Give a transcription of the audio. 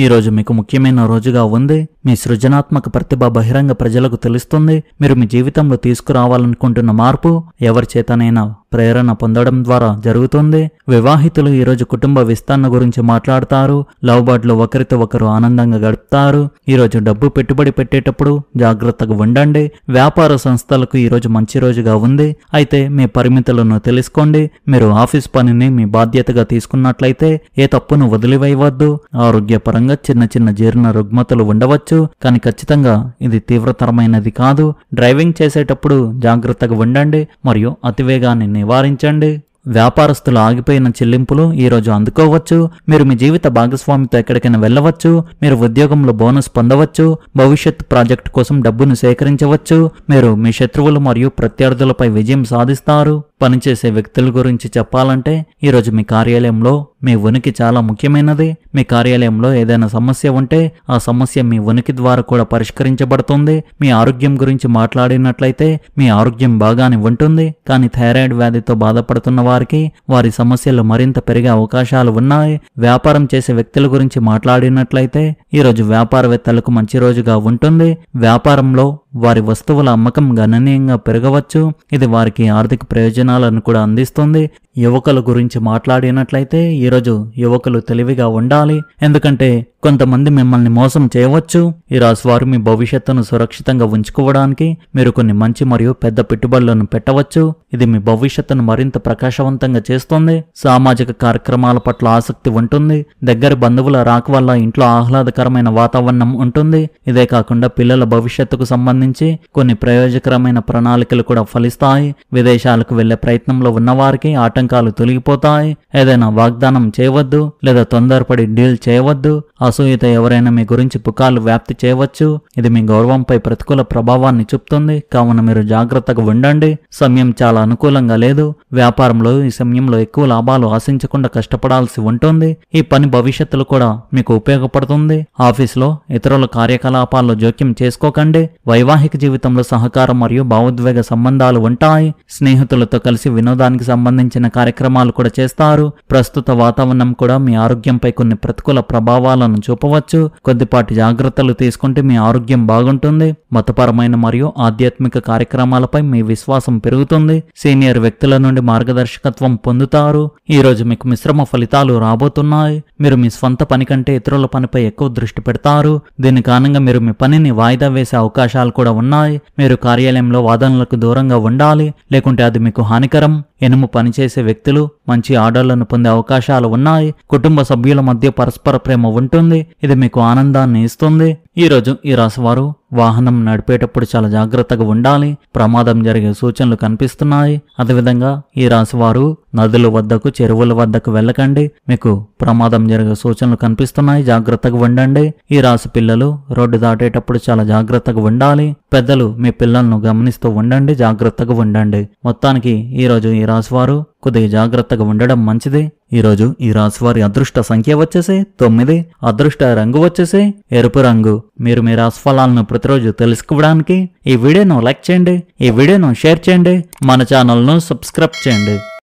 ఈరోజు మీకు ముఖ్యమైన రోజుగా ఉంది మీ సృజనాత్మక ప్రతిభ బహిరంగ ప్రజలకు తెలుస్తుంది మీరు మీ జీవితంలో తీసుకురావాలనుకుంటున్న మార్పు ఎవరి చేతనైనా ప్రేరణ పొందడం ద్వారా జరుగుతుంది వివాహితులు ఈరోజు కుటుంబ విస్తరణ గురించి మాట్లాడతారు లవ్ బర్డ్లు ఒకరితో ఒకరు ఆనందంగా గడుపుతారు ఈరోజు డబ్బు పెట్టుబడి పెట్టేటప్పుడు జాగ్రత్తగా ఉండండి వ్యాపార సంస్థలకు ఈరోజు మంచి రోజుగా ఉంది అయితే మీ పరిమితులను తెలుసుకోండి మీరు ఆఫీస్ పనిని మీ బాధ్యతగా తీసుకున్నట్లయితే ఏ తప్పును వదిలివేయవద్దు ఆరోగ్యపరంగా చిన్న చిన్న జీర్ణ రుగ్మతలు ఉండవచ్చు ఉండవచ్చు కానీ ఖచ్చితంగా ఇది తీవ్రతరమైనది కాదు డ్రైవింగ్ చేసేటప్పుడు జాగ్రత్తగా ఉండండి మరియు అతివేగాన్ని నివారించండి వ్యాపారస్తులు ఆగిపోయిన చెల్లింపులు ఈరోజు అందుకోవచ్చు మీరు మీ జీవిత భాగస్వామితో ఎక్కడికైనా వెళ్ళవచ్చు మీరు ఉద్యోగంలో బోనస్ పొందవచ్చు భవిష్యత్ ప్రాజెక్ట్ కోసం డబ్బును సేకరించవచ్చు మీరు మీ శత్రువులు మరియు ప్రత్యర్థులపై విజయం సాధిస్తారు పనిచేసే వ్యక్తుల గురించి చెప్పాలంటే ఈరోజు మీ కార్యాలయంలో మీ ఉనికి చాలా ముఖ్యమైనది మీ కార్యాలయంలో ఏదైనా సమస్య ఉంటే ఆ సమస్య మీ ఉనికి ద్వారా కూడా పరిష్కరించబడుతుంది మీ ఆరోగ్యం గురించి మాట్లాడినట్లయితే మీ ఆరోగ్యం బాగానే ఉంటుంది కానీ థైరాయిడ్ వ్యాధితో బాధపడుతున్న వారికి వారి సమస్యలు మరింత పెరిగే అవకాశాలు ఉన్నాయి వ్యాపారం చేసే వ్యక్తుల గురించి మాట్లాడినట్లయితే ఈరోజు వ్యాపారవేత్తలకు మంచి రోజుగా ఉంటుంది వ్యాపారంలో వారి వస్తువుల అమ్మకం గణనీయంగా పెరగవచ్చు ఇది వారికి ఆర్థిక ప్రయోజనాలను కూడా అందిస్తుంది యువకుల గురించి మాట్లాడినట్లయితే ఈరోజు యువకులు తెలివిగా ఉండాలి ఎందుకంటే కొంతమంది మిమ్మల్ని మోసం చేయవచ్చు ఈ రాశివారు మీ భవిష్యత్తును సురక్షితంగా ఉంచుకోవడానికి మీరు కొన్ని మంచి మరియు పెద్ద పెట్టుబడులను పెట్టవచ్చు ఇది మీ భవిష్యత్తును మరింత ప్రకాశవంతంగా చేస్తుంది సామాజిక కార్యక్రమాల పట్ల ఆసక్తి ఉంటుంది దగ్గర బంధువుల రాక వల్ల ఇంట్లో ఆహ్లాదకరమైన వాతావరణం ఉంటుంది ఇదే కాకుండా పిల్లల భవిష్యత్తుకు సంబంధించి కొన్ని ప్రయోజకరమైన ప్రణాళికలు కూడా ఫలిస్తాయి విదేశాలకు వెళ్లే ప్రయత్నంలో ఉన్నవారికి ఆటంకాలు తొలగిపోతాయి ఏదైనా వాగ్దానం చేయవద్దు లేదా తొందరపడి డీల్ చేయవద్దు ఆ అసూయత ఎవరైనా మీ గురించి పుకార్లు వ్యాప్తి చేయవచ్చు ఇది మీ గౌరవంపై ప్రతికూల ప్రభావాన్ని చూపుతుంది కావున మీరు జాగ్రత్తగా ఉండండి సమయం చాలా అనుకూలంగా లేదు వ్యాపారంలో ఈ సమయంలో ఎక్కువ లాభాలు ఆశించకుండా కష్టపడాల్సి ఉంటుంది ఈ పని భవిష్యత్తులో కూడా మీకు ఉపయోగపడుతుంది ఆఫీస్లో ఇతరుల కార్యకలాపాల్లో జోక్యం చేసుకోకండి వైవాహిక జీవితంలో సహకారం మరియు భావోద్వేగ సంబంధాలు ఉంటాయి స్నేహితులతో కలిసి వినోదానికి సంబంధించిన కార్యక్రమాలు కూడా చేస్తారు ప్రస్తుత వాతావరణం కూడా మీ ఆరోగ్యంపై కొన్ని ప్రతికూల ప్రభావాలను చూపవచ్చు కొద్దిపాటి జాగ్రత్తలు తీసుకుంటే మీ ఆరోగ్యం బాగుంటుంది మతపరమైన మరియు ఆధ్యాత్మిక కార్యక్రమాలపై మీ విశ్వాసం పెరుగుతుంది సీనియర్ వ్యక్తుల నుండి మార్గదర్శకత్వం పొందుతారు ఈ రోజు మీకు మిశ్రమ ఫలితాలు రాబోతున్నాయి మీరు మీ స్వంత పని కంటే ఇతరుల పనిపై ఎక్కువ దృష్టి పెడతారు దీని కారణంగా మీరు మీ పనిని వాయిదా వేసే అవకాశాలు కూడా ఉన్నాయి మీరు కార్యాలయంలో వాదనలకు దూరంగా ఉండాలి లేకుంటే అది మీకు హానికరం ఇనుము పనిచేసే వ్యక్తులు మంచి ఆర్డర్లను పొందే అవకాశాలు ఉన్నాయి కుటుంబ సభ్యుల మధ్య పరస్పర ప్రేమ ఉంటుంది ఇది మీకు ఆనందాన్ని ఇస్తుంది ఈరోజు ఈ రాశివారు వాహనం నడిపేటప్పుడు చాలా జాగ్రత్తగా ఉండాలి ప్రమాదం జరిగే సూచనలు కనిపిస్తున్నాయి అదేవిధంగా ఈ రాశివారు నదుల వద్దకు చెరువుల వద్దకు వెళ్ళకండి మీకు ప్రమాదం జరిగే సూచనలు కనిపిస్తున్నాయి జాగ్రత్తగా ఉండండి ఈ రాశి పిల్లలు రోడ్డు దాటేటప్పుడు చాలా జాగ్రత్తగా ఉండాలి పెద్దలు మీ పిల్లలను గమనిస్తూ ఉండండి జాగ్రత్తగా ఉండండి మొత్తానికి ఈరోజు ఈ రాశివారు కొద్దిగా జాగ్రత్తగా ఉండడం మంచిది ఈరోజు ఈ రాశివారి అదృష్ట సంఖ్య వచ్చేసి తొమ్మిది అదృష్ట రంగు వచ్చేసి ఎరుపు రంగు మీరు మీ రాశి ఫలాలను ప్రతిరోజు తెలుసుకోవడానికి ఈ వీడియోను లైక్ చేయండి ఈ వీడియోను షేర్ చేయండి మన ఛానల్ను సబ్స్క్రైబ్ చేయండి